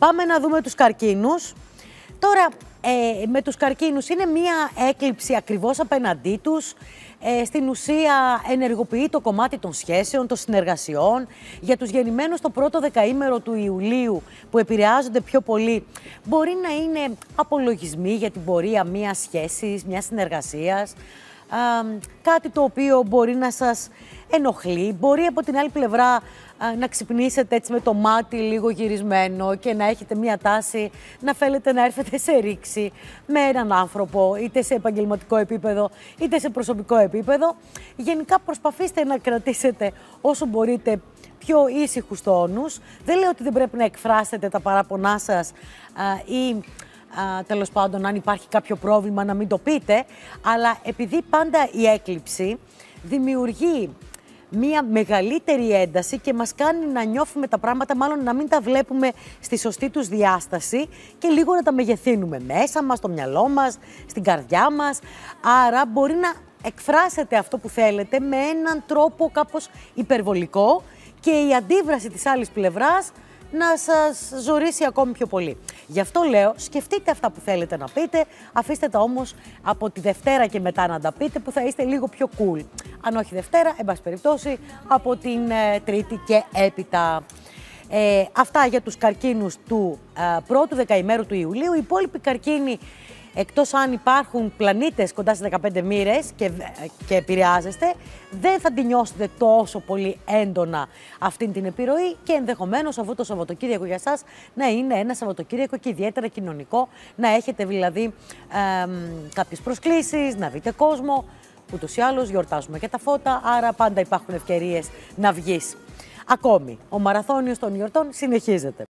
Πάμε να δούμε τους καρκίνους. Τώρα, ε, με τους καρκίνους είναι μία έκλειψη ακριβώς απέναντί τους. Ε, στην ουσία ενεργοποιεί το κομμάτι των σχέσεων, των συνεργασιών. Για τους γεννημένους το πρώτο δεκαήμερο του Ιουλίου που επηρεάζονται πιο πολύ μπορεί να είναι απολογισμοί για την πορεία μιας σχέσης, μιας συνεργασίας κάτι το οποίο μπορεί να σας ενοχλεί, μπορεί από την άλλη πλευρά να ξυπνήσετε έτσι με το μάτι λίγο γυρισμένο και να έχετε μία τάση να θέλετε να έρθετε σε ρήξη με έναν άνθρωπο, είτε σε επαγγελματικό επίπεδο, είτε σε προσωπικό επίπεδο. Γενικά προσπαθήστε να κρατήσετε όσο μπορείτε πιο ήσυχους τόνους. Δεν λέω ότι δεν πρέπει να εκφράσετε τα παράπονά σας ή τέλος πάντων αν υπάρχει κάποιο πρόβλημα να μην το πείτε, αλλά επειδή πάντα η έκλειψη δημιουργεί μία μεγαλύτερη ένταση και μας κάνει να νιώθουμε τα πράγματα, μάλλον να μην τα βλέπουμε στη σωστή τους διάσταση και λίγο να τα μεγεθύνουμε μέσα μας, στο μυαλό μας, στην καρδιά μας. Άρα μπορεί να εκφράσετε αυτό που θέλετε με έναν τρόπο κάπως υπερβολικό και η αντίδραση της άλλης πλευράς να σας ζουρίσει ακόμη πιο πολύ. Γι' αυτό λέω, σκεφτείτε αυτά που θέλετε να πείτε, αφήστε τα όμως από τη Δευτέρα και μετά να τα πείτε που θα είστε λίγο πιο cool. Αν όχι Δευτέρα, εν πάση περιπτώσει, από την ε, Τρίτη και έπειτα. Ε, αυτά για τους καρκίνους του ε, πρώτου δεκαημέρου του Ιουλίου. Οι υπόλοιποι καρκίνοι Εκτός αν υπάρχουν πλανήτες κοντά στις 15 μοίρες και, ε, και επηρεάζεστε, δεν θα την νιώσετε τόσο πολύ έντονα αυτή την επιρροή και ενδεχομένως αυτό το Σαββατοκύριακο για εσά να είναι ένα Σαββατοκύριακο και ιδιαίτερα κοινωνικό, να έχετε δηλαδή ε, κάποιες προσκλήσεις, να δείτε κόσμο. Ούτως ή άλλως γιορτάζουμε και τα φώτα, άρα πάντα υπάρχουν ευκαιρίες να βγεις. Ακόμη, ο μαραθώνιος των γιορτών συνεχίζεται.